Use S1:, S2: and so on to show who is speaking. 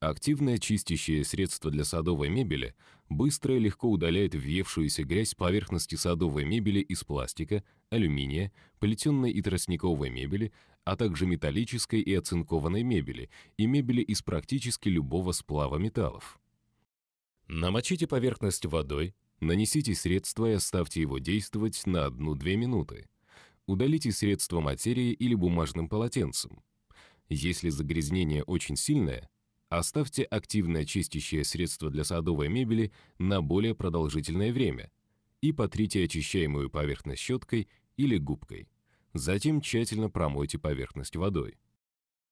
S1: Активное чистящее средство для садовой мебели быстро и легко удаляет въевшуюся грязь с поверхности садовой мебели из пластика, алюминия, плетенной и тростниковой мебели, а также металлической и оцинкованной мебели и мебели из практически любого сплава металлов. Намочите поверхность водой, нанесите средство и оставьте его действовать на 1-2 минуты. Удалите средство материи или бумажным полотенцем. Если загрязнение очень сильное, Оставьте активное чистящее средство для садовой мебели на более продолжительное время и потрите очищаемую поверхность щеткой или губкой. Затем тщательно промойте поверхность водой.